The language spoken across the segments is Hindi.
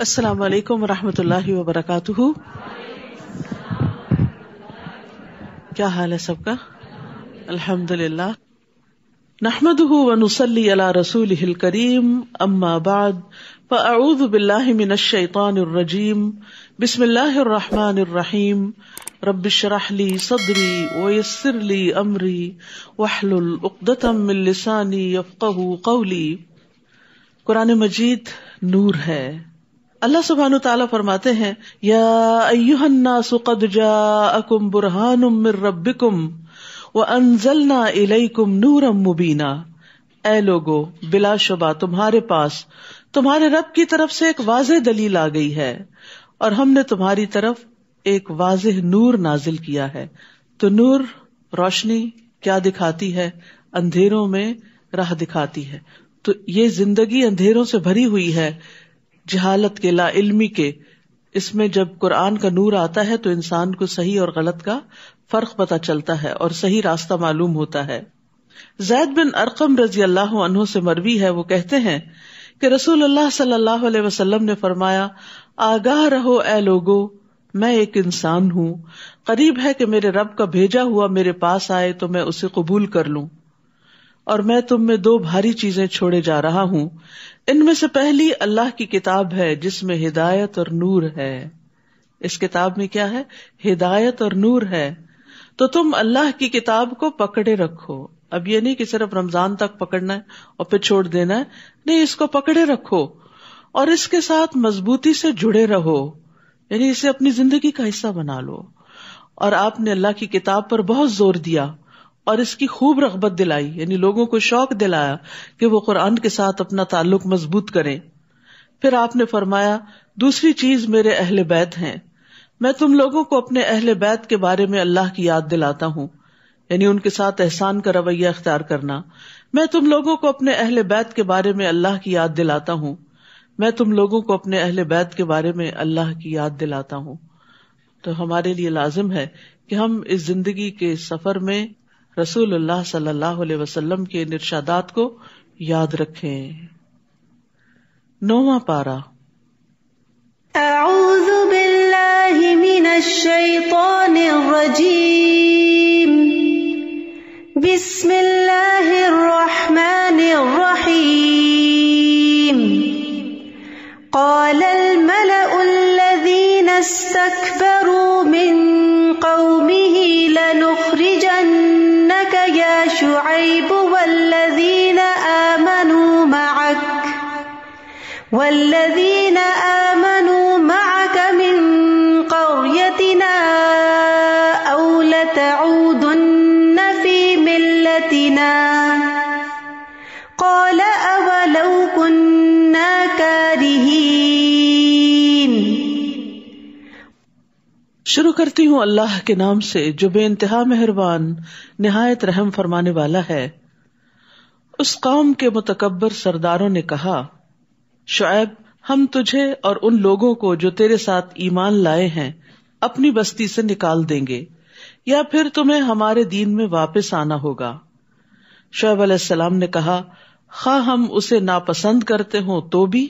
अस्सलाम वालेकुम रहमतुल्लाहि व बरकातुहू क्या हाल है सबका अल्हम्दुलिल्लाह नहमदुहु व नुसल्ली अला रसूलिहिल करीम अम्मा बाद फअऊजु बिल्लाहि मिनश शैतानिर रजीम बिस्मिल्लाहिर रहमानिर रहीम رب اشرح لي صدري ويسر لي امري واحلل عقدة من لساني يفقهوا قولي कुरान मजीद नूर है अल्लाह सुबहान तला फरमाते हैं या सुकद जाकुम बुरहान रब्बिकुम व अनजलना इलैकुम नूरम मुबीना ए लोगो बिलाशुबा तुम्हारे पास तुम्हारे रब की तरफ से एक वाज दलील आ गई है और हमने तुम्हारी तरफ एक वाज नूर नाजिल किया है तो नूर रोशनी क्या दिखाती है अंधेरों में राह दिखाती है तो ये जिंदगी अंधेरों से भरी हुई है जहालत के ला इल्मी के इसमें जब कुरान का नूर आता है तो इंसान को सही और गलत का फर्क पता चलता है और सही रास्ता मालूम होता है जैद बिन अरकम रजी अल्लाह अनहों से मरवी है वो कहते हैं कि रसूल अल्लाह सल्लल्लाहु अलैहि वसल्लम ने फरमाया आगाह रहो ए लोगो मैं एक इंसान हूँ करीब है कि मेरे रब का भेजा हुआ मेरे पास आए तो मैं उसे कबूल कर लू और मैं तुम में दो भारी चीजें छोड़े जा रहा हूँ इनमें से पहली अल्लाह की किताब है जिसमें हिदायत और नूर है इस किताब में क्या है हिदायत और नूर है तो तुम अल्लाह की किताब को पकड़े रखो अब ये नहीं कि सिर्फ रमजान तक पकड़ना है और फिर छोड़ देना है नहीं इसको पकड़े रखो और इसके साथ मजबूती से जुड़े रहो यानी इसे अपनी जिंदगी का हिस्सा बना लो और आपने अल्लाह की किताब पर बहुत जोर दिया और इसकी खूब रगबत दिलाई यानी लोगों को शौक दिलाया कि वो कुरान के साथ अपना ताल्लुक मजबूत करें फिर आपने फरमाया दूसरी चीज मेरे अहल बैत है मैं तुम लोगों को अपने अहल बैत के बारे में अल्लाह की याद दिलाता हूँ यानी उनके साथ एहसान का रवैया अख्तियार करना मैं तुम लोगों को अपने अहल बैत के बारे में अल्लाह की याद दिलाता हूँ मैं तुम लोगों को अपने अहल बैत के बारे में अल्लाह की याद दिलाता हूँ तो हमारे लिए लाजिम है कि हम इस जिंदगी के सफर में रसूलुल्लाह सल्लल्लाहु अलैहि वसल्लम के निर्शादात को याद रखें नोवा पारा أعوذ بالله من الشيطان الرجيم بسم الله الرحمن الرحيم قال الملأ الذين استكبروا من قومه لنخرجن لك يا شعيب والذين آمنوا معك والذين शुरू करती हूँ अल्लाह के नाम से जो बे इंतहा मेहरबान नहायत रहम फरमाने वाला है उस कौम के मुतकबर सरदारों ने कहा शुएब हम तुझे और उन लोगों को जो तेरे साथ ईमान लाए हैं अपनी बस्ती से निकाल देंगे या फिर तुम्हें हमारे दीन में वापस आना होगा शुएब अलैहिस्सलाम ने कहा खा हाँ, हम उसे नापसंद करते हो तो भी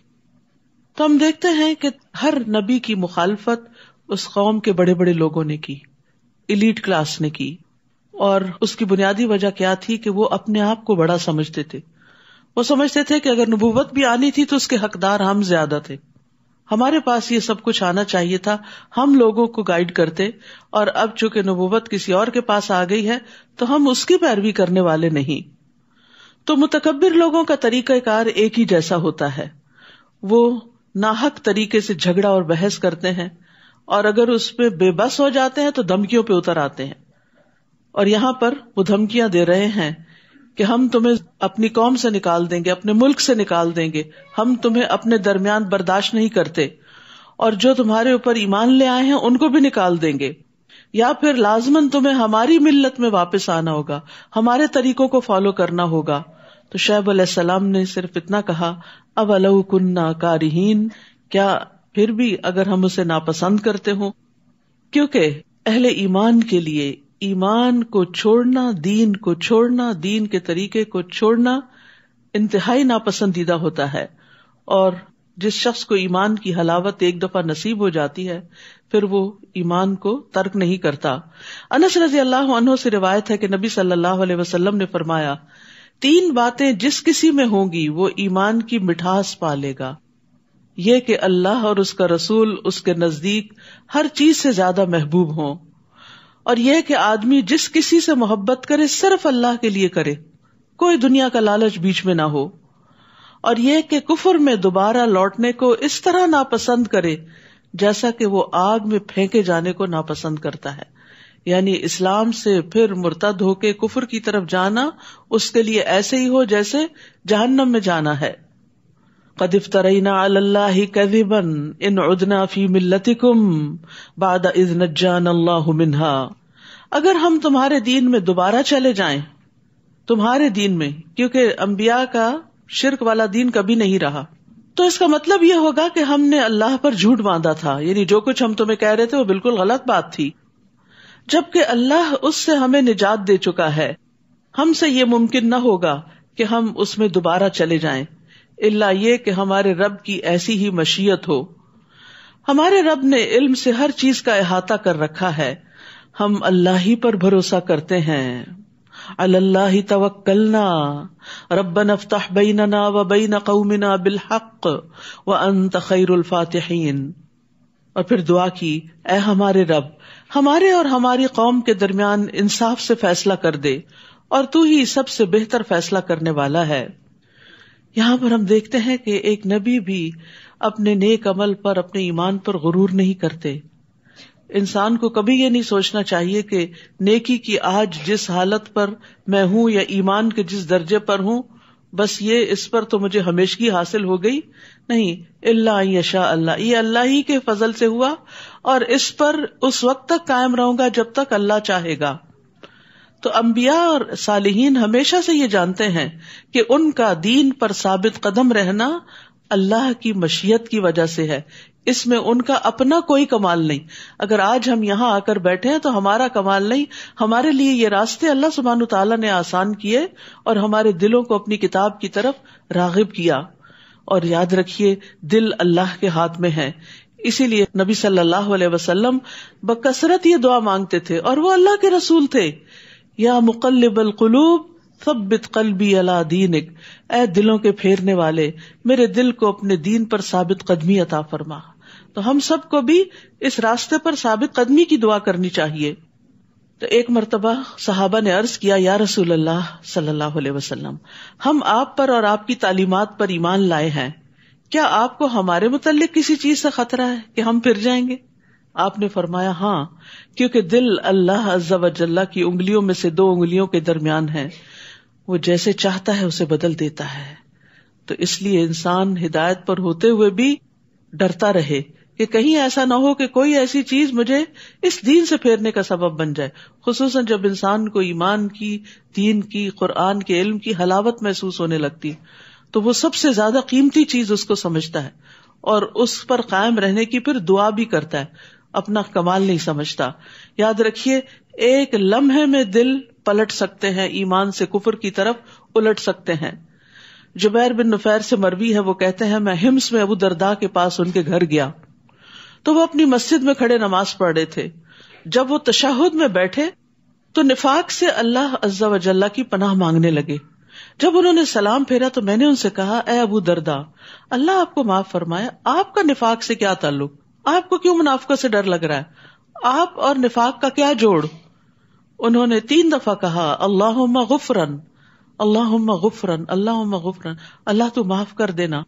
तो हम देखते हैं कि हर नबी की मुखालफत उस कौम के बड़े बड़े लोगों ने की इलीट क्लास ने की और उसकी बुनियादी वजह क्या थी कि वो अपने आप को बड़ा समझते थे वो समझते थे कि अगर नबूवत भी आनी थी तो उसके हकदार हम ज्यादा थे हमारे पास ये सब कुछ आना चाहिए था हम लोगों को गाइड करते और अब चूंकि नबूवत किसी और के पास आ गई है तो हम उसकी पैरवी करने वाले नहीं तो मुतकबिर लोगों का तरीकाकार एक ही जैसा होता है वो नाहक तरीके से झगड़ा और बहस करते हैं और अगर उस पर बेबस हो जाते हैं तो धमकियों पे उतर आते हैं और यहां पर वो धमकियां दे रहे हैं कि हम तुम्हें अपनी कौम से निकाल देंगे अपने मुल्क से निकाल देंगे हम तुम्हें अपने दरमियान बर्दाश्त नहीं करते और जो तुम्हारे ऊपर ईमान ले आए हैं उनको भी निकाल देंगे या फिर लाजमन तुम्हें हमारी मिल्लत में वापस आना होगा हमारे तरीकों को फॉलो करना होगा तो शेब सलाम ने सिर्फ इतना कहा अब अलऊ कन्ना कारीन क्या फिर भी अगर हम उसे नापसंद करते हो क्योंकि अहले ईमान के लिए ईमान को छोड़ना दीन को छोड़ना दीन के तरीके को छोड़ना इंतहाई नापसंदीदा होता है और जिस शख्स को ईमान की हलावत एक दफा नसीब हो जाती है फिर वो ईमान को तर्क नहीं करता अनस रजी अल्लाह से रिवायत है कि नबी सल्लल्लाहु अलैहि वसल्लम ने फरमाया तीन बातें जिस किसी में होंगी वो ईमान की मिठास पालेगा ये कि अल्लाह और उसका रसूल उसके नजदीक हर चीज से ज्यादा महबूब हो और यह कि आदमी जिस किसी से मोहब्बत करे सिर्फ अल्लाह के लिए करे कोई दुनिया का लालच बीच में ना हो और यह कि कुफर में दोबारा लौटने को इस तरह नापसंद करे जैसा कि वो आग में फेंके जाने को नापसंद करता है यानी इस्लाम से फिर मुर्तद होके कुफर की तरफ जाना उसके लिए ऐसे ही हो जैसे जहन्नम में जाना है कदिफ तरईना अल्लाह कदिबन इन उदना फी मिल्लतिकुम बाद इज नजान अल्लाह मिनहा अगर हम तुम्हारे दीन में दोबारा चले जाएं तुम्हारे दीन में क्योंकि अम्बिया का शिरक वाला दीन कभी नहीं रहा तो इसका मतलब ये होगा कि हमने अल्लाह पर झूठ बांधा था यानी जो कुछ हम तुम्हें कह रहे थे वो बिल्कुल गलत बात थी जबकि अल्लाह उससे हमें निजात दे चुका है हमसे ये मुमकिन न होगा कि हम उसमें दोबारा चले जाएं इल्ला ये कि हमारे रब की ऐसी ही मशीयत हो हमारे रब ने इल्म से हर चीज का अहाता कर रखा है हम अल्लाह ही पर भरोसा करते हैं अल्लाह तवक्कलना रब्बन अफ्ताह बैनना व बैन कौमिना बिल हक व अंत खैरुल फातिहीन और फिर दुआ की ए हमारे रब हमारे और हमारी कौम के दरमियान इंसाफ से फैसला कर दे और तू ही सबसे बेहतर फैसला करने वाला है यहाँ पर हम देखते हैं कि एक नबी भी अपने नेक अमल पर अपने ईमान पर गुरूर नहीं करते इंसान को कभी ये नहीं सोचना चाहिए कि नेकी की आज जिस हालत पर मैं हूं या ईमान के जिस दर्जे पर हूं बस ये इस पर तो मुझे हमेशगी हासिल हो गई नहीं अल्लाह यशा अल्लाह ये अल्लाह ही के फजल से हुआ और इस पर उस वक्त तक कायम रहूंगा जब तक अल्लाह चाहेगा तो अम्बिया और सालिहीन हमेशा से ये जानते हैं कि उनका दीन पर साबित कदम रहना अल्लाह की मशीहत की वजह से है इसमें उनका अपना कोई कमाल नहीं अगर आज हम यहाँ आकर बैठे हैं तो हमारा कमाल नहीं हमारे लिए ये रास्ते अल्लाह सुबहान तला ने आसान किए और हमारे दिलों को अपनी किताब की तरफ रागिब किया और याद रखिये दिल अल्लाह के हाथ में है इसीलिए नबी सल्लल्लाहु अलैहि वसल्लम बकसरत ये दुआ मांगते थे और वो अल्लाह के रसूल थे या मुकल्लब अलकलूब सब्बित कलबी अला दीनिक ए दिलों के फेरने वाले मेरे दिल को अपने दीन पर साबित कदमी अता फरमा तो हम सबको भी इस रास्ते पर साबित कदमी की दुआ करनी चाहिए तो एक मरतबा सहाबा ने अर्ज किया या रसूल अल्लाह सल्लल्लाहु अलैहि वसल्लम हम आप पर और आपकी तालीमात पर ईमान लाए हैं क्या आपको हमारे मुतल किसी चीज से खतरा है कि हम फिर जाएंगे आपने फरमाया हाँ क्योंकि दिल अल्लाह अज्जा की उंगलियों में से दो उंगलियों के दरमियान है वो जैसे चाहता है उसे बदल देता है तो इसलिए इंसान हिदायत पर होते हुए भी डरता रहे कि कहीं ऐसा ना हो कि कोई ऐसी चीज मुझे इस दीन से फेरने का सबब बन जाए खसूस जब इंसान को ईमान की दीन की कुरान के इल्म की हलावत महसूस होने लगती तो वो सबसे ज्यादा कीमती चीज उसको समझता है और उस पर कायम रहने की फिर दुआ भी करता है अपना कमाल नहीं समझता याद रखिए एक लम्हे में दिल पलट सकते हैं ईमान से कुफर की तरफ उलट सकते हैं जुबैर बिन नुफैर से मरवी है वो कहते हैं मैं हिम्स में अबू दरदा के पास उनके घर गया तो वो अपनी मस्जिद में खड़े नमाज पढ़ रहे थे जब वो तशाहुद में बैठे तो निफाक से अल्लाह अज्जा वजल्ला की पनाह मांगने लगे जब उन्होंने सलाम फेरा तो मैंने उनसे कहा ए अबू दरदा अल्लाह आपको माफ फरमाया आपका निफाक से क्या ताल्लुक आपको क्यों मुनाफा से डर लग रहा है आप और निफाक का क्या जोड़ उन्होंने तीन दफा कहा अल्लाह गुफरन अल्लाह गुफरन अल्लाह गुफरन अल्लाह तू माफ कर देना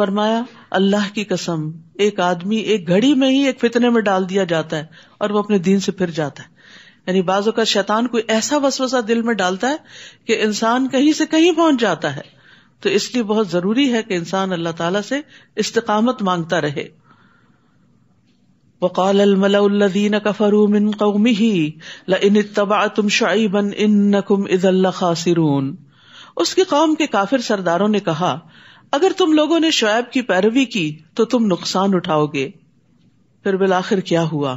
फरमाया अल्लाह की कसम एक आदमी एक घड़ी में ही एक फितने में डाल दिया जाता है और वो अपने दीन से फिर जाता है यानी बाजू का शैतान कोई ऐसा वसवसा दिल में डालता है कि इंसान कहीं से कहीं पहुंच जाता है तो इसलिए बहुत जरूरी है कि इंसान अल्लाह ताला से इस्तकामत मांगता रहे وقال الملأ الذين كفروا من قومه لئن اتبعتم شعيبا انكم اذا لخاسرون उसके कौम के काफिर सरदारों ने कहा अगर तुम लोगों ने शुएब की पैरवी की तो तुम नुकसान उठाओगे फिर बिलाखिर क्या हुआ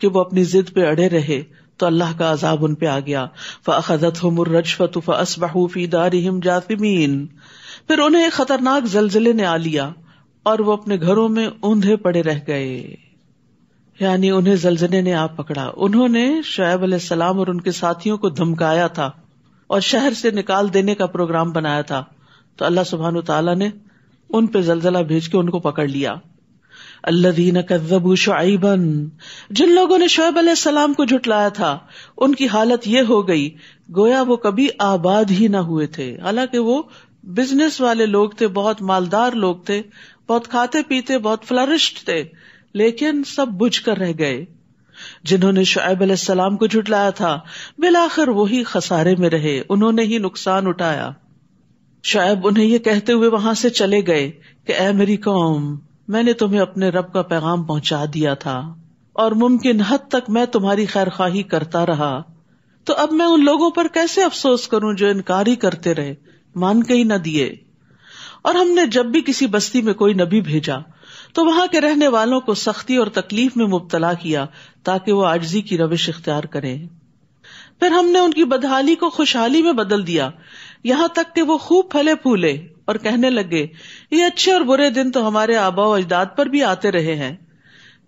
कि वो अपनी जिद पे अड़े रहे तो अल्लाह का अजाब उन पे आ गया फ़ाखदत हमर रजफत फसबहू फी दारिहिम जातिमीन फिर उन्हें खतरनाक जलजिले ने आ लिया और वो अपने घरों में ऊंधे पड़े रह गए यानी उन्हें जलजले ने आप पकड़ा उन्होंने शोब सलाम और उनके साथियों को धमकाया था और शहर से निकाल देने का प्रोग्राम बनाया था तो अल्लाह सुबहान तला ने उन पे जलजला भेज के उनको पकड़ लिया अल्लादीन कदबू शुआबन जिन लोगों ने शोब सलाम को झुटलाया था उनकी हालत ये हो गई गोया वो कभी आबाद ही ना हुए थे हालांकि वो बिजनेस वाले लोग थे बहुत मालदार लोग थे बहुत खाते पीते बहुत फ्लरिश्ड थे लेकिन सब बुझ कर रह गए जिन्होंने शुएब सलाम को झुटलाया था बिलाखिर वही खसारे में रहे उन्होंने ही नुकसान उठाया शुएब उन्हें यह कहते हुए वहां से चले गए कि ए मेरी कौम मैंने तुम्हें अपने रब का पैगाम पहुंचा दिया था और मुमकिन हद तक मैं तुम्हारी खैर खाही करता रहा तो अब मैं उन लोगों पर कैसे अफसोस करूं जो इनकार ही करते रहे मान के ही न दिए और हमने जब भी किसी बस्ती में कोई नबी भेजा तो वहां के रहने वालों को सख्ती और तकलीफ में मुबतला किया ताकि वो आजजी की रविश इख्तियार करें फिर हमने उनकी बदहाली को खुशहाली में बदल दिया यहाँ तक के वो खूब फले फूले और कहने लगे ये अच्छे और बुरे दिन तो हमारे आबाओ अजदाद पर भी आते रहे हैं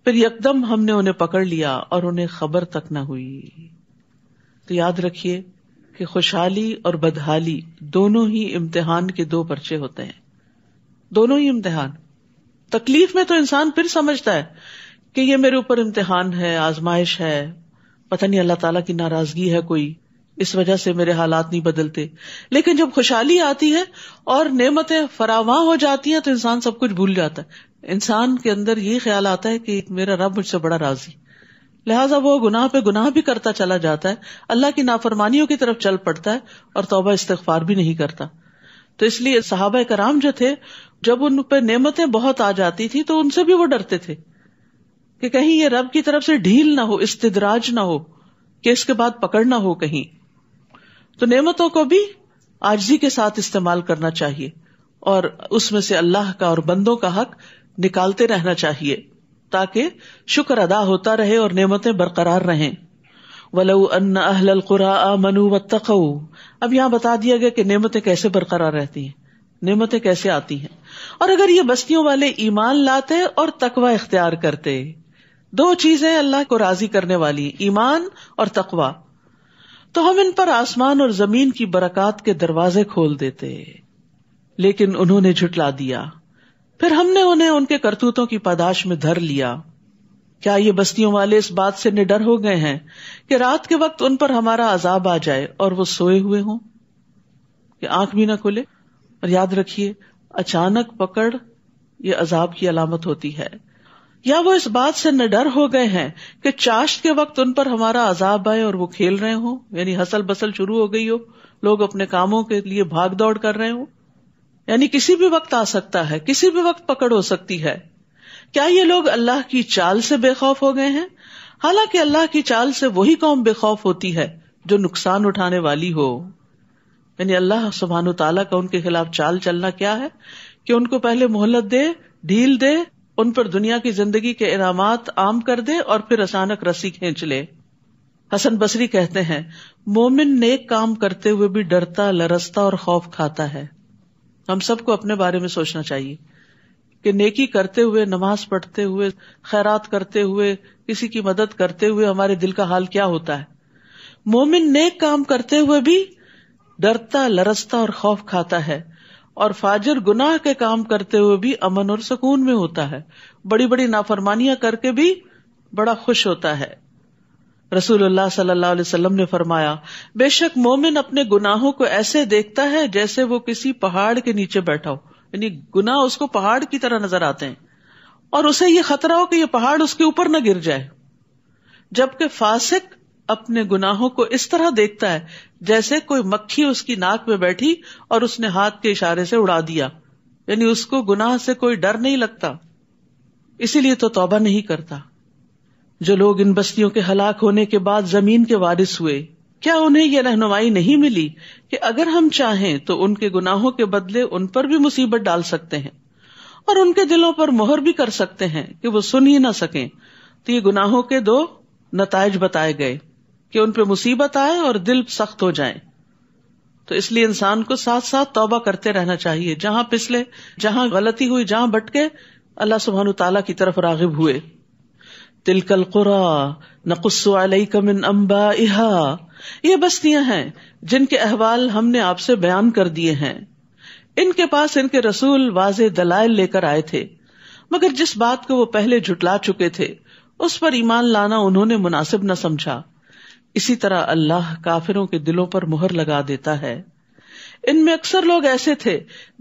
फिर यकदम हमने उन्हें पकड़ लिया और उन्हें खबर तक न हुई तो याद रखिये कि खुशहाली और बदहाली दोनों ही इम्तिहान के दो पर्चे होते हैं दोनों ही इम्तिहान तकलीफ में तो इंसान फिर समझता है कि ये मेरे ऊपर इम्तिहान है आजमाइश है पता नहीं अल्लाह ताला की नाराजगी है कोई इस वजह से मेरे हालात नहीं बदलते लेकिन जब खुशहाली आती है और नेमतें फरावां हो जाती हैं तो इंसान सब कुछ भूल जाता है इंसान के अंदर ये ख्याल आता है कि मेरा रब मुझसे बड़ा राजी लिहाजा वो गुनाह पे गुनाह भी करता चला जाता है अल्लाह की नाफरमानियों की तरफ चल पड़ता है और तोबा इस्तफार भी नहीं करता तो इसलिए सहाबा कराम जो थे जब उन पर नेमतें बहुत आ जाती थी तो उनसे भी वो डरते थे कि कहीं ये रब की तरफ से ढील ना हो इस्तदराज ना हो कि इसके बाद पकड़ ना हो कहीं तो नेमतों को भी आजी के साथ इस्तेमाल करना चाहिए और उसमें से अल्लाह का और बंदों का हक निकालते रहना चाहिए ताकि शुक्र अदा होता रहे और नेमतें बरकरार रहे वलऊ अन्न अहल कुरा मनु व तकऊ अब यहां बता दिया गया कि नेमतें कैसे बरकरार रहती हैं नियमतें कैसे आती हैं और अगर ये बस्तियों वाले ईमान लाते और तकवा इख्तियार करते दो चीजें अल्लाह को राजी करने वाली ईमान और तकवा तो हम इन पर आसमान और जमीन की बरकत के दरवाजे खोल देते लेकिन उन्होंने झुटला दिया फिर हमने उन्हें उनके करतूतों की पदाश में धर लिया क्या ये बस्तियों वाले इस बात से निडर हो गए हैं कि रात के वक्त उन पर हमारा अजाब आ जाए और वो सोए हुए हों आंख भी ना खुले और याद रखिए अचानक पकड़ ये अजाब की अलामत होती है या वो इस बात से न डर हो गए हैं कि चाश्त के वक्त उन पर हमारा अजाब आए और वो खेल रहे हो यानी हसल बसल शुरू हो गई हो लोग अपने कामों के लिए भाग दौड़ कर रहे हो यानी किसी भी वक्त आ सकता है किसी भी वक्त पकड़ हो सकती है क्या ये लोग अल्लाह की चाल से बेखौफ हो गए हैं हालांकि अल्लाह की चाल से वही कौम बेखौफ होती है जो नुकसान उठाने वाली हो यानी अल्लाह सुबहानु ताला का उनके खिलाफ चाल चलना क्या है कि उनको पहले मोहलत दे ढील दे उन पर दुनिया की जिंदगी के इनामात आम कर दे और फिर अचानक रस्सी खींच ले हसन बसरी कहते हैं मोमिन नेक काम करते हुए भी डरता लरसता और खौफ खाता है हम सबको अपने बारे में सोचना चाहिए कि नेकी करते हुए नमाज पढ़ते हुए खैरात करते हुए किसी की मदद करते हुए हमारे दिल का हाल क्या होता है मोमिन नेक काम करते हुए भी डरता लरसता और खौफ खाता है और फाजिर गुनाह के काम करते हुए भी अमन और सुकून में होता है बड़ी बड़ी नाफरमानियां करके भी बड़ा खुश होता है रसूल सल्लल्लाहु ने फरमाया बेशक मोमिन अपने गुनाहों को ऐसे देखता है जैसे वो किसी पहाड़ के नीचे बैठा हो यानी गुनाह उसको पहाड़ की तरह नजर आते हैं और उसे ये खतरा हो कि ये पहाड़ उसके ऊपर न गिर जाए जबकि फासिक अपने गुनाहों को इस तरह देखता है जैसे कोई मक्खी उसकी नाक में बैठी और उसने हाथ के इशारे से उड़ा दिया यानी उसको गुनाह से कोई डर नहीं लगता इसीलिए तो तौबा नहीं करता जो लोग इन बस्तियों के हलाक होने के बाद जमीन के वारिस हुए क्या उन्हें यह रहनुमाई नहीं मिली कि अगर हम चाहें तो उनके गुनाहों के बदले उन पर भी मुसीबत डाल सकते हैं और उनके दिलों पर मोहर भी कर सकते हैं कि वो सुन ही ना सकें तो ये गुनाहों के दो नतज बताए गए कि उन पे मुसीबत आए और दिल सख्त हो जाए तो इसलिए इंसान को साथ साथ तौबा करते रहना चाहिए जहां पिछले जहां गलती हुई जहां भटके अल्लाह सुबहान तला की तरफ रागिब हुए तिलकल कुरा नकुस्मिन अम्बा इहा ये बस्तियां हैं जिनके अहवाल हमने आपसे बयान कर दिए हैं इनके पास इनके रसूल वाज दलायल लेकर आए थे मगर जिस बात को वो पहले जुटला चुके थे उस पर ईमान लाना उन्होंने मुनासिब न समझा इसी तरह अल्लाह काफिरों के दिलों पर मुहर लगा देता है इनमें अक्सर लोग ऐसे थे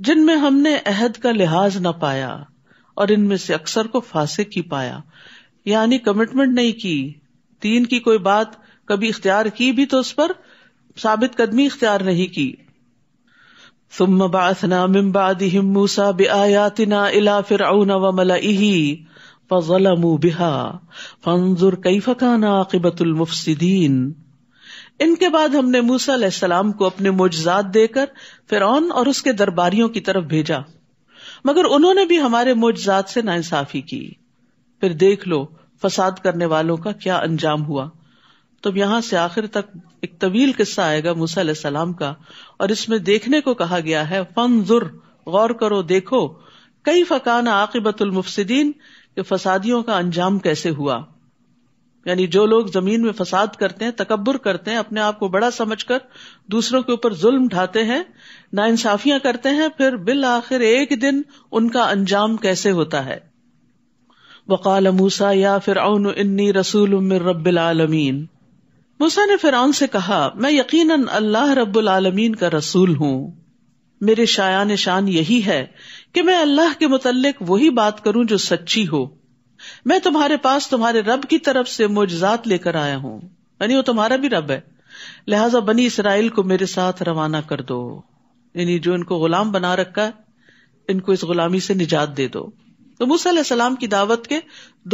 जिनमें हमने अहद का लिहाज न पाया और इनमें से अक्सर को फांसे की पाया यानी कमिटमेंट नहीं की तीन की कोई बात कभी इख्तियार की भी तो उस पर साबित कदमी इख्तियार नहीं की सुम बासना मिम्बादिम मूसा बयातिना इला फिर व मलाही फजलमू बिहा फंजुर इनके बाद हमने मूसा सलाम को अपने मुआजात देकर फिरौन और उसके दरबारियों की तरफ भेजा मगर उन्होंने भी हमारे मुआजात से ना इंसाफी की फिर देख लो फसाद करने वालों का क्या अंजाम हुआ तो यहां से आखिर तक एक तवील किस्सा आएगा मूसा सलाम का और इसमें देखने को कहा गया है फंजुर गौर करो देखो कई फकान आकिबतुल मुफसदीन कि फसादियों का अंजाम कैसे हुआ यानी जो लोग जमीन में फसाद करते हैं तकबर करते हैं अपने आप को बड़ा समझकर दूसरों के ऊपर जुल्म ढाते हैं नाइंसाफियां करते हैं फिर बिल आखिर एक दिन उनका अंजाम कैसे होता है वकाल मूसा या फिर इन्नी रसूल रब्बिल आलमीन मूसा ने फिर फिरौन से कहा मैं यकीन अल्लाह रब्बुल आलमीन का रसूल हूं मेरे शायान शान यही है कि मैं अल्लाह के मुतलक वही बात करूं जो सच्ची हो मैं तुम्हारे पास तुम्हारे रब की तरफ से मुआजात लेकर आया हूं यानी वो तुम्हारा भी रब है लिहाजा बनी इसराइल को मेरे साथ रवाना कर दो यानी जो इनको गुलाम बना रखा है इनको इस गुलामी से निजात दे दो तो मूसा सलाम की दावत के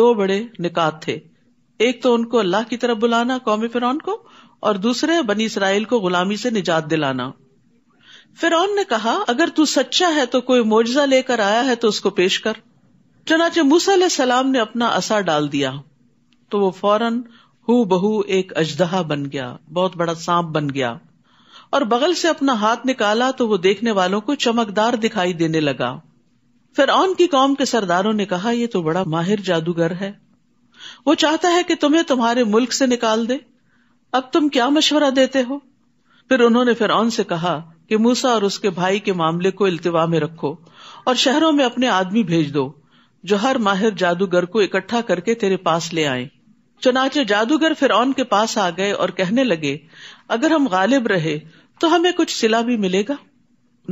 दो बड़े निकात थे एक तो उनको अल्लाह की तरफ बुलाना कौम फिर को और दूसरे बनी इसराइल को गुलामी से निजात दिलाना फिरौन ने कहा अगर तू सच्चा है तो कोई मोजा लेकर आया है तो उसको पेश कर चनाचे मूसा सलाम ने अपना असा डाल दिया तो वो फौरन हु बहू एक अजदहा बन गया बहुत बड़ा सांप बन गया और बगल से अपना हाथ निकाला तो वो देखने वालों को चमकदार दिखाई देने लगा फिर ऑन की कौम के सरदारों ने कहा यह तो बड़ा माहिर जादूगर है वो चाहता है कि तुम्हें तुम्हारे मुल्क से निकाल दे अब तुम क्या मशवरा देते हो फिर उन्होंने फिर से कहा कि मूसा और उसके भाई के मामले को इल्तवा में रखो और शहरों में अपने आदमी भेज दो जो हर माहिर जादूगर को इकट्ठा करके तेरे पास ले आए चनाचे जादूगर फिर के पास आ गए और कहने लगे अगर हम गालिब रहे तो हमें कुछ सिला भी मिलेगा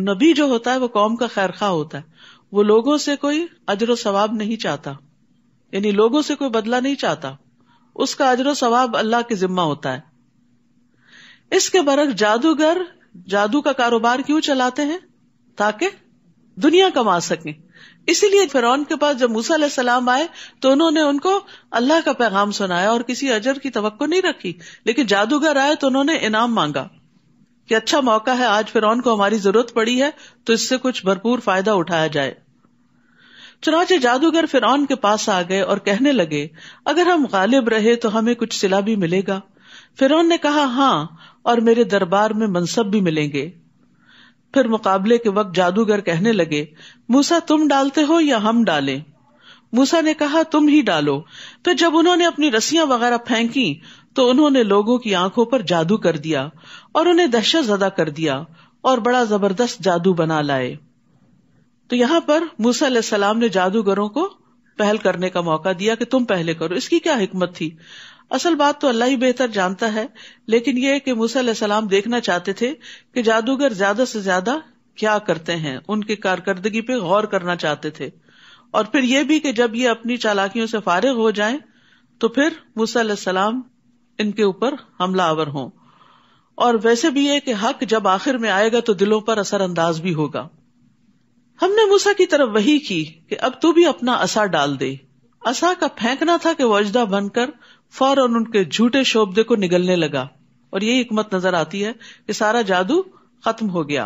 नबी जो होता है वो कौम का खैर खा होता है वो लोगों से कोई अजर सवाब नहीं चाहता यानी लोगों से कोई बदला नहीं चाहता उसका अजर सवाब अल्लाह के जिम्मा होता है इसके बरक जादूगर जादू का कारोबार क्यों चलाते हैं ताकि दुनिया कमा सके इसीलिए फिर के पास जब मूसा सलाम आए तो उन्होंने उनको अल्लाह का पैगाम सुनाया और किसी अजर की तो नहीं रखी लेकिन जादूगर आए तो उन्होंने इनाम मांगा कि अच्छा मौका है आज फिर को हमारी जरूरत पड़ी है तो इससे कुछ भरपूर फायदा उठाया जाए चुनाचे जादूगर फिरौन के पास आ गए और कहने लगे अगर हम गालिब रहे तो हमें कुछ सिला भी मिलेगा फिर उन्होंने कहा हाँ और मेरे दरबार में मनसब भी मिलेंगे फिर मुकाबले के वक्त जादूगर कहने लगे मूसा तुम डालते हो या हम डालें मूसा ने कहा तुम ही डालो फिर जब उन्होंने अपनी रस्सियां वगैरह फेंकी तो उन्होंने लोगों की आंखों पर जादू कर दिया और उन्हें दहशत जदा कर दिया और बड़ा जबरदस्त जादू बना लाए तो यहाँ पर मूसा सलाम ने जादूगरों को पहल करने का मौका दिया कि तुम पहले करो इसकी क्या हिकमत थी असल बात तो अल्लाह ही बेहतर जानता है लेकिन ये कि मूसा सलाम देखना चाहते थे कि जादूगर ज्यादा से ज्यादा क्या करते हैं उनकी कारकर्दगी पे गौर करना चाहते थे और फिर ये भी कि जब ये अपनी चालाकियों से फारिग हो जाएं तो फिर मूसा सलाम इनके ऊपर हमला आवर हों और वैसे भी ये कि हक जब आखिर में आएगा तो दिलों पर असरअंदाज भी होगा हमने मूसा की तरफ वही की कि अब तू भी अपना असा डाल दे असा का फेंकना था कि वजदा बनकर फौरन उनके झूठे शोबदे को निगलने लगा और ये हिकमत नजर आती है कि सारा जादू खत्म हो गया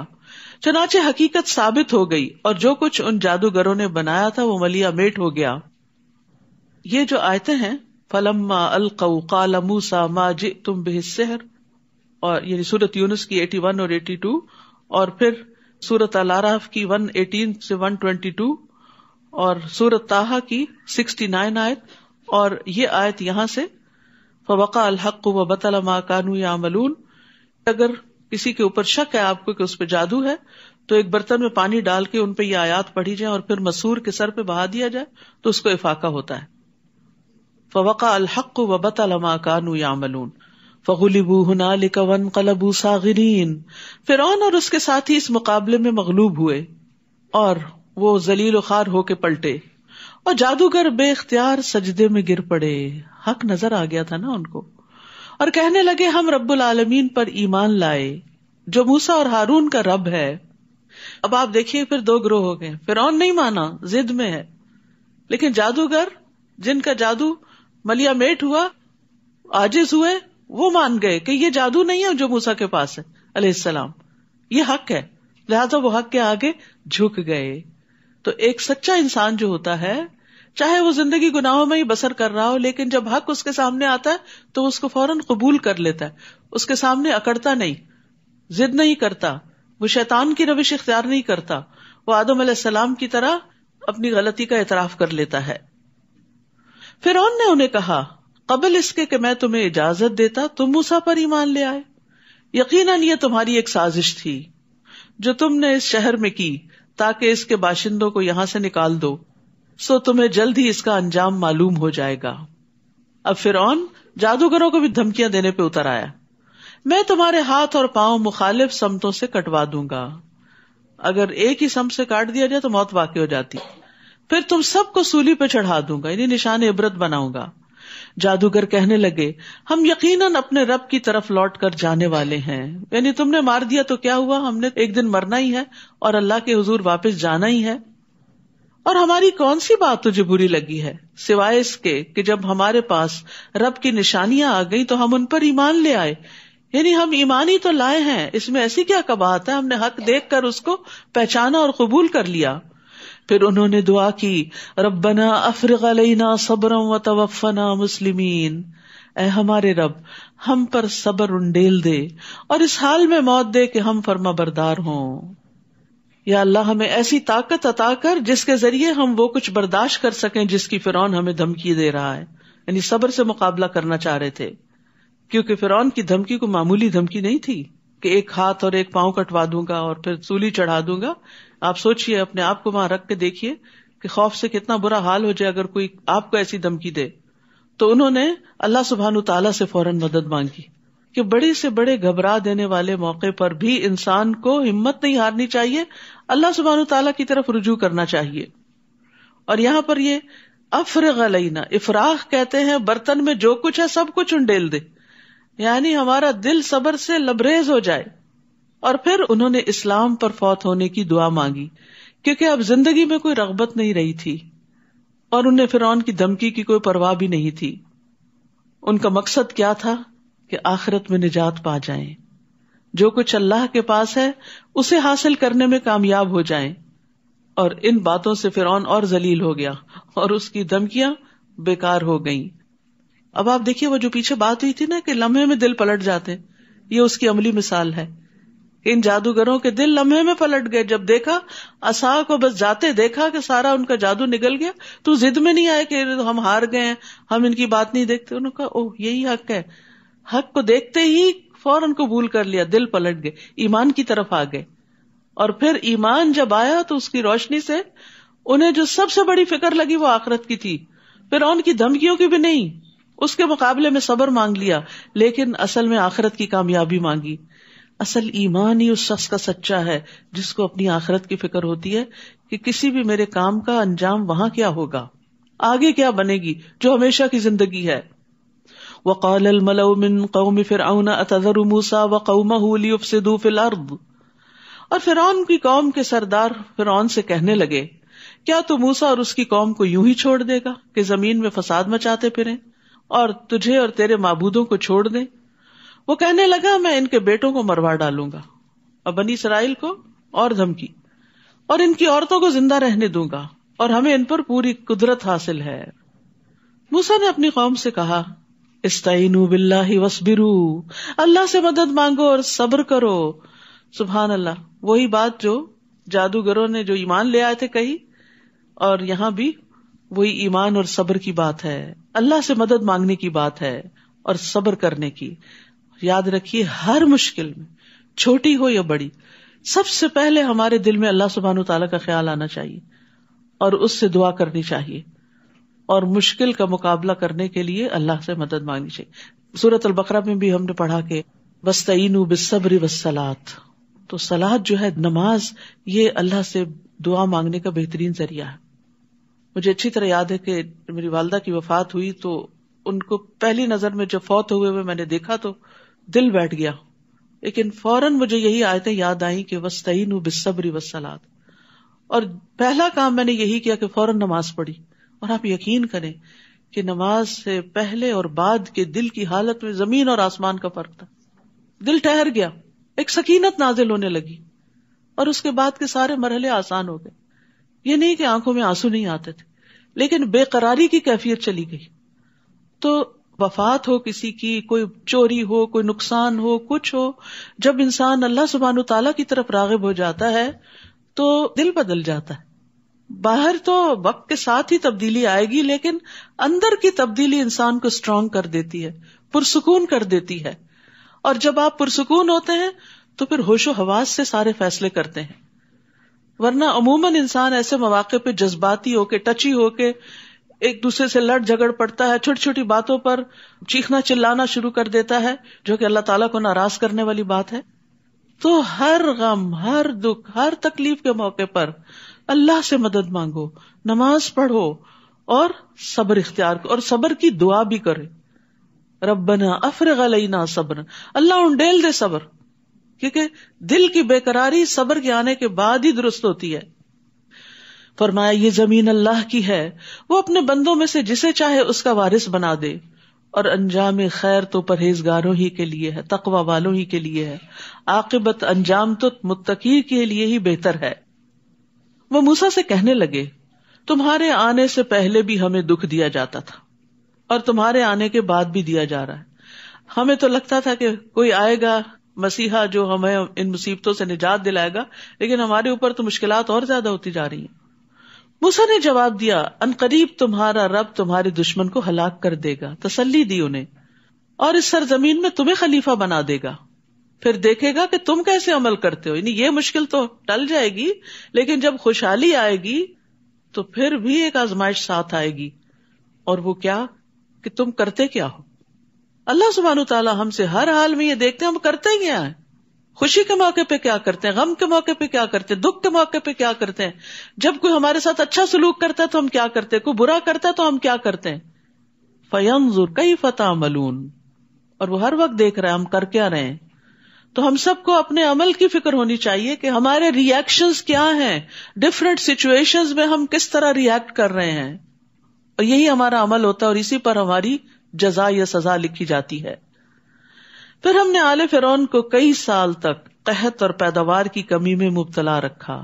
चनाचे हकीकत साबित हो गई और जो कुछ उन जादूगरों ने बनाया था वो मलिया मेट हो गया ये जो आयते हैं फलम्मा अलकऊ काला मूसा मा जे तुम बेहर और यानी सूरत यूनुस की एटी वन और एटी टू और फिर सूरत अलाराफ की वन एटीन से वन ट्वेंटी टू और सूरत ताहा की सिक्सटी नाइन आयत और ये आयत यहां से फवका अलहक व बतला मा कानू या मलून अगर किसी के ऊपर शक है आपको कि उस पर जादू है तो एक बर्तन में पानी डाल के उन पर यह आयात पढ़ी जाए और फिर मसूर के सर पे बहा दिया जाए तो उसको इफाका होता है फवका अलहक व बतला मा कानू या मलून फगुलिबू हनालिकवन कलबू सागिरीन फिर और उसके साथ ही इस मुकाबले में मगलूब हुए और वो जलील उखार होके पलटे और जादूगर बेख्तियार सजदे में गिर पड़े हक नजर आ गया था ना उनको और कहने लगे हम रब्बुल आलमीन पर ईमान लाए जो मूसा और हारून का रब है अब आप देखिए फिर दो ग्रोह हो गए फिर और नहीं माना जिद में है लेकिन जादूगर जिनका जादू मलिया मेट हुआ आजिज हुए वो मान गए कि ये जादू नहीं है जो मूसा के पास है अलैहिस्सलाम ये हक है लिहाजा वो हक के आगे झुक गए तो एक सच्चा इंसान जो होता है चाहे वो जिंदगी गुनाहों में ही बसर कर रहा हो लेकिन जब हक उसके सामने आता है तो उसको फौरन कबूल कर लेता है उसके सामने अकड़ता नहीं जिद नहीं करता वो शैतान की रविश इख्तियार नहीं करता वो आदम सलाम की तरह अपनी गलती का एतराफ कर लेता है फिर ने उन्हें कहा कबल इसके कि मैं तुम्हें इजाजत देता तुम मूसा पर ईमान ले आए यकीनन ये तुम्हारी एक साजिश थी जो तुमने इस शहर में की ताकि इसके बाशिंदों को यहां से निकाल दो सो तुम्हें जल्द ही इसका अंजाम मालूम हो जाएगा अब फिर ऑन जादूगरों को भी धमकियां देने पर उतर आया मैं तुम्हारे हाथ और पांव मुखालिफ समतों से कटवा दूंगा अगर एक ही सम से काट दिया जाए तो मौत वाकई हो जाती फिर तुम सबको सूली पे चढ़ा दूंगा इन्हें निशान इबरत बनाऊंगा जादूगर कहने लगे हम यकीनन अपने रब की तरफ लौट कर जाने वाले हैं यानी तुमने मार दिया तो क्या हुआ हमने एक दिन मरना ही है और अल्लाह के हुजूर वापस जाना ही है और हमारी कौन सी बात तुझे बुरी लगी है सिवाय इसके कि जब हमारे पास रब की निशानियां आ गई तो हम उन पर ईमान ले आए यानी हम ईमान ही तो लाए हैं इसमें ऐसी क्या कबात है हमने हक देख कर उसको पहचाना और कबूल कर लिया फिर उन्होंने दुआ की रबना अफरगलना सबरम व तवफना मुस्लिम ए हमारे रब हम पर सबर उंडेल दे और इस हाल में मौत दे कि हम फर्मा बरदार हों या अल्लाह हमें ऐसी ताकत अता कर जिसके जरिए हम वो कुछ बर्दाश्त कर सकें जिसकी फिर हमें धमकी दे रहा है यानी सब्र से मुकाबला करना चाह रहे थे क्योंकि फिर की धमकी को मामूली धमकी नहीं थी कि एक हाथ और एक पांव कटवा दूंगा और फिर सूली चढ़ा दूंगा आप सोचिए अपने आप को वहां रख के देखिए कि खौफ से कितना बुरा हाल हो जाए अगर कोई आपको ऐसी धमकी दे तो उन्होंने अल्लाह सुबहान तला से फौरन मदद मांगी कि बड़े से बड़े घबरा देने वाले मौके पर भी इंसान को हिम्मत नहीं हारनी चाहिए अल्लाह सुबहान तला की तरफ रुजू करना चाहिए और यहां पर ये अफरग अलना इफराह कहते हैं बर्तन में जो कुछ है सब कुछ उंडेल दे यानी हमारा दिल सबर से लबरेज हो जाए और फिर उन्होंने इस्लाम पर फौत होने की दुआ मांगी क्योंकि अब जिंदगी में कोई रगबत नहीं रही थी और उन्हें फिर की धमकी की कोई परवाह भी नहीं थी उनका मकसद क्या था कि आखिरत में निजात पा जाएं, जो कुछ अल्लाह के पास है उसे हासिल करने में कामयाब हो जाएं। और इन बातों से फिर और जलील हो गया और उसकी धमकियां बेकार हो गईं। अब आप देखिए वो जो पीछे बात हुई थी ना कि लम्हे में दिल पलट जाते ये उसकी अमली मिसाल है इन जादूगरों के दिल लम्हे में पलट गए जब देखा असा को बस जाते देखा कि सारा उनका जादू निकल गया तो जिद में नहीं आया कि हम हार गए हम इनकी बात नहीं देखते उन्होंने कहा ओह यही हक है हक को देखते ही फौरन को भूल कर लिया दिल पलट गए ईमान की तरफ आ गए और फिर ईमान जब आया तो उसकी रोशनी से उन्हें जो सबसे बड़ी फिक्र लगी वो आखरत की थी फिर उनकी धमकियों की भी नहीं उसके मुकाबले में सबर मांग लिया लेकिन असल में आखरत की कामयाबी मांगी असल ईमान ही उस शख्स का सच्चा है जिसको अपनी आखरत की फिक्र होती है कि किसी भी मेरे काम का अंजाम वहां क्या होगा आगे क्या बनेगी जो हमेशा की जिंदगी है وقال الملأ من कौम फिरआउन अतजर मूसा व कौमहू लियुफसिदू फिल अर्द और फिरौन की कौम के सरदार फिरौन से कहने लगे क्या तू मूसा और उसकी कौम को यूं ही छोड़ देगा कि जमीन में फसाद मचाते फिरे और तुझे और तेरे माबूदों को छोड़ दे वो कहने लगा मैं इनके बेटों को मरवा डालूंगा और बनी इसराइल को और धमकी और इनकी औरतों को जिंदा रहने दूंगा और हमें इन पर पूरी कुदरत हासिल है मूसा ने अपनी कौम से कहा अल्लाह से मदद मांगो और सब्र करो सुबहान अल्लाह वही बात जो जादूगरों ने जो ईमान ले आए थे कही और यहाँ भी वही ईमान और सब्र की बात है अल्लाह से मदद मांगने की बात है और सब्र करने की याद रखिए हर मुश्किल में छोटी हो या बड़ी सबसे पहले हमारे दिल में अल्लाह सुबहान तला का ख्याल आना चाहिए और उससे दुआ करनी चाहिए और मुश्किल का मुकाबला करने के लिए अल्लाह से मदद मांगनी चाहिए सूरत अलबकर में भी हमने पढ़ा के वस्तईन बिसब्र वसलात तो सलाद जो है नमाज ये अल्लाह से दुआ मांगने का बेहतरीन जरिया है मुझे अच्छी तरह याद है कि मेरी वालदा की वफात हुई तो उनको पहली नजर में जब फौत हुए हुए मैंने देखा तो दिल बैठ गया लेकिन फौरन मुझे यही आयतें याद आई कि वस्तईन बिसब्र वसलात और पहला काम मैंने यही किया कि फौरन नमाज पढ़ी और आप यकीन करें कि नमाज से पहले और बाद के दिल की हालत में जमीन और आसमान का फर्क था दिल ठहर गया एक सकीनत नाजिल होने लगी और उसके बाद के सारे मरहले आसान हो गए ये नहीं कि आंखों में आंसू नहीं आते थे लेकिन बेकरारी की कैफियत चली गई तो वफात हो किसी की कोई चोरी हो कोई नुकसान हो कुछ हो जब इंसान अल्लाह सुबहान तला की तरफ रागिब हो जाता है तो दिल बदल जाता है बाहर तो वक्त के साथ ही तब्दीली आएगी लेकिन अंदर की तब्दीली इंसान को स्ट्रांग कर देती है पुरसकून कर देती है और जब आप पुरसकून होते हैं तो फिर होशो हवास से सारे फैसले करते हैं वरना अमूमन इंसान ऐसे मौाक़े पे जज्बाती होके टची होके एक दूसरे से लड़ झगड़ पड़ता है छोटी छोटी बातों पर चीखना चिल्लाना शुरू कर देता है जो कि अल्लाह ताला को नाराज करने वाली बात है तो हर गम हर दुख हर तकलीफ के मौके पर अल्लाह से मदद मांगो नमाज पढ़ो और सबर इख्तियार और सबर की दुआ भी करे रबना अफरग अलना सब्र अल्लाह डेल दे सबर क्योंकि दिल की बेकरारी सबर के आने के बाद ही दुरुस्त होती है फरमाया ये जमीन अल्लाह की है वो अपने बंदों में से जिसे चाहे उसका वारिस बना दे और अंजाम खैर तो परहेजगारों ही के लिए है तकवा वालों ही के लिए है आकिबत अंजाम तो मुत्तकी के लिए ही बेहतर है वो मूसा से कहने लगे तुम्हारे आने से पहले भी हमें दुख दिया जाता था और तुम्हारे आने के बाद भी दिया जा रहा है हमें तो लगता था कि कोई आएगा मसीहा जो हमें इन मुसीबतों से निजात दिलाएगा लेकिन हमारे ऊपर तो मुश्किल और ज्यादा होती जा रही है मूसा ने जवाब दिया अनकरीब तुम्हारा रब तुम्हारे दुश्मन को हलाक कर देगा तसली दी उन्हें और इस सरजमीन में तुम्हें खलीफा बना देगा फिर देखेगा कि तुम कैसे अमल करते हो यानी ये मुश्किल तो टल जाएगी लेकिन जब खुशहाली आएगी तो फिर भी एक आजमाइश साथ आएगी और वो क्या कि तुम करते क्या हो अल्लाह सुबहान तला हमसे हर हाल में ये देखते हैं हम करते ही क्या है खुशी के मौके पे क्या करते हैं गम के मौके पे क्या करते हैं दुख के मौके पे क्या करते हैं जब कोई हमारे साथ अच्छा सलूक करता है तो हम क्या करते हैं कोई बुरा करता है तो हम क्या करते हैं फयंजुर कई फतेह मलून और वो हर वक्त देख रहे हैं हम कर क्या रहे हैं तो हम सबको अपने अमल की फिक्र होनी चाहिए कि हमारे रिएक्शन क्या है डिफरेंट सिचुएशन में हम किस तरह रिएक्ट कर रहे हैं और यही हमारा अमल होता है और इसी पर हमारी जजा या सजा लिखी जाती है फिर हमने आले फिरौन को कई साल तक कहत और पैदावार की कमी में मुबतला रखा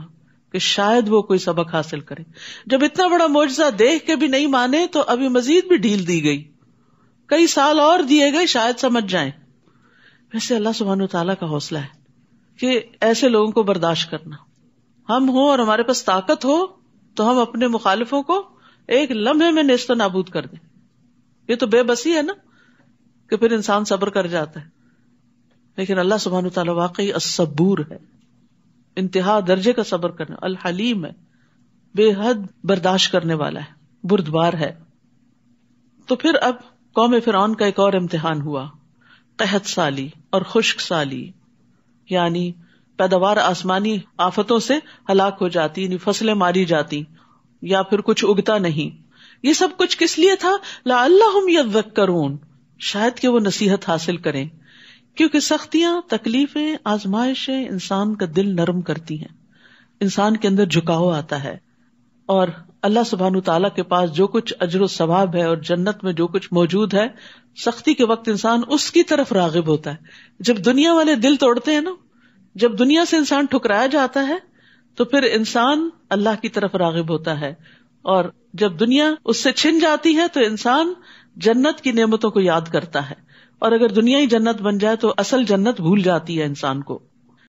कि शायद वो कोई सबक हासिल करे जब इतना बड़ा मुआवजा देख के भी नहीं माने तो अभी मजीद भी ढील दी गई कई साल और दिए गए शायद समझ जाए वैसे अल्लाह सुबहान तला का हौसला है कि ऐसे लोगों को बर्दाश्त करना हम हो और हमारे पास ताकत हो तो हम अपने मुखालिफों को एक लम्हे में नेस्त नाबूद कर दें ये तो बेबसी है ना कि फिर इंसान सब्र कर जाता है लेकिन अल्लाह सुबहान तला वाकई असबूर है इंतहा दर्जे का सबर करना अल हलीम है बेहद बर्दाश्त करने वाला है बुरदबार है तो फिर अब कौम फिर का एक और इम्तिहान हुआ कहत साली और खुश्क साली यानी पैदावार आसमानी आफतों से हलाक हो जाती यानी फसलें मारी जाती या फिर कुछ उगता नहीं ये सब कुछ किस लिए था ला अल्लाह शायद कि वो नसीहत हासिल करें क्योंकि सख्तियां तकलीफें आजमाइशें इंसान का दिल नरम करती हैं इंसान के अंदर झुकाव आता है और अल्लाह सुबहानु ताला के पास जो कुछ अजर सवाब है और जन्नत में जो कुछ मौजूद है सख्ती के वक्त इंसान उसकी तरफ रागिब होता है जब दुनिया वाले दिल तोड़ते हैं ना जब दुनिया से इंसान ठुकराया जाता है तो फिर इंसान अल्लाह की तरफ रागिब होता है और जब दुनिया उससे छिन जाती है तो इंसान जन्नत की नियमतों को याद करता है और अगर दुनिया ही जन्नत बन जाए तो असल जन्नत भूल जाती है इंसान को